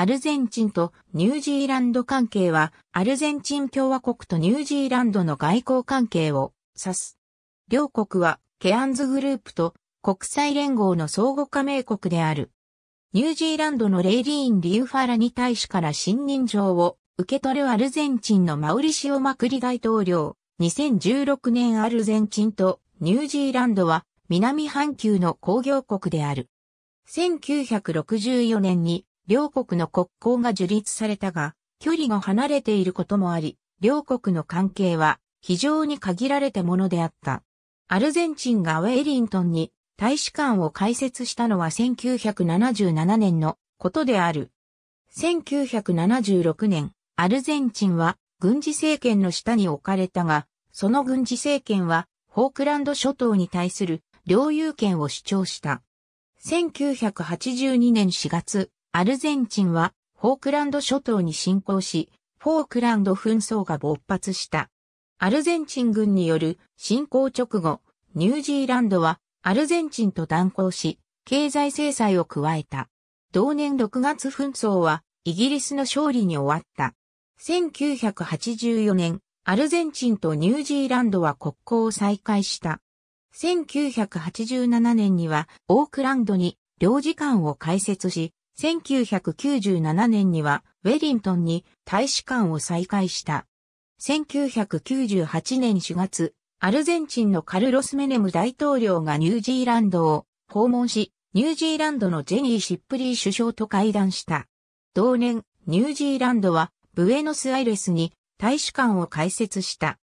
アルゼンチンとニュージーランド関係は、アルゼンチン共和国とニュージーランドの外交関係を指す。両国は、ケアンズグループと国際連合の相互加盟国である。ニュージーランドのレイリーン・リューファラに対しから信任状を受け取るアルゼンチンのマウリシオ・マクリ大統領。2016年アルゼンチンとニュージーランドは南半球の工業国である。1964年に両国の国交が樹立されたが、距離が離れていることもあり、両国の関係は非常に限られたものであった。アルゼンチンがウェリントンに大使館を開設したのは1977年のことである。1976年、アルゼンチンは軍事政権の下に置かれたが、その軍事政権はフォークランド諸島に対する領有権を主張した。1982年4月、アルゼンチンはフォークランド諸島に侵攻し、フォークランド紛争が勃発した。アルゼンチン軍による侵攻直後、ニュージーランドはアルゼンチンと断交し、経済制裁を加えた。同年6月紛争はイギリスの勝利に終わった。1984年、アルゼンチンとニュージーランドは国交を再開した。1987年にはオークランドに領事館を開設し、1997年にはウェリントンに大使館を再開した。1998年4月、アルゼンチンのカルロス・メネム大統領がニュージーランドを訪問し、ニュージーランドのジェニー・シップリー首相と会談した。同年、ニュージーランドはブエノスアイレスに大使館を開設した。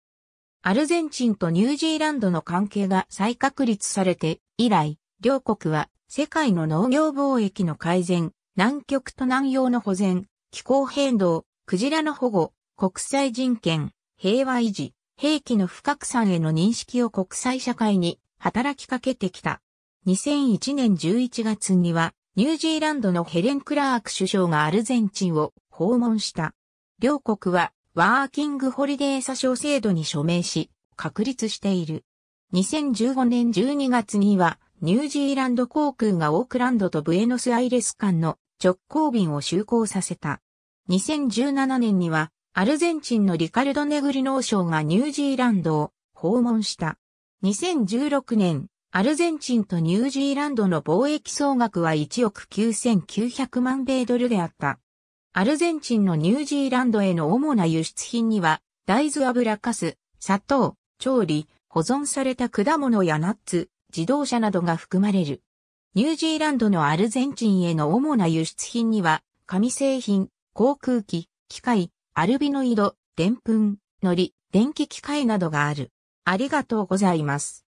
アルゼンチンとニュージーランドの関係が再確立されて以来、両国は世界の農業貿易の改善、南極と南洋の保全、気候変動、クジラの保護、国際人権、平和維持、兵器の不拡散への認識を国際社会に働きかけてきた。2001年11月には、ニュージーランドのヘレン・クラーク首相がアルゼンチンを訪問した。両国は、ワーキングホリデー詐称制度に署名し、確立している。2015年12月には、ニュージーランド航空がオークランドとブエノスアイレス間の直行便を就航させた。2017年には、アルゼンチンのリカルド・ネグリノー賞がニュージーランドを訪問した。2016年、アルゼンチンとニュージーランドの貿易総額は1億9900万米ドルであった。アルゼンチンのニュージーランドへの主な輸出品には、大豆油かす、砂糖、調理、保存された果物やナッツ、自動車などが含まれる。ニュージーランドのアルゼンチンへの主な輸出品には、紙製品、航空機、機械、アルビノイド、デンプン、海電気機械などがある。ありがとうございます。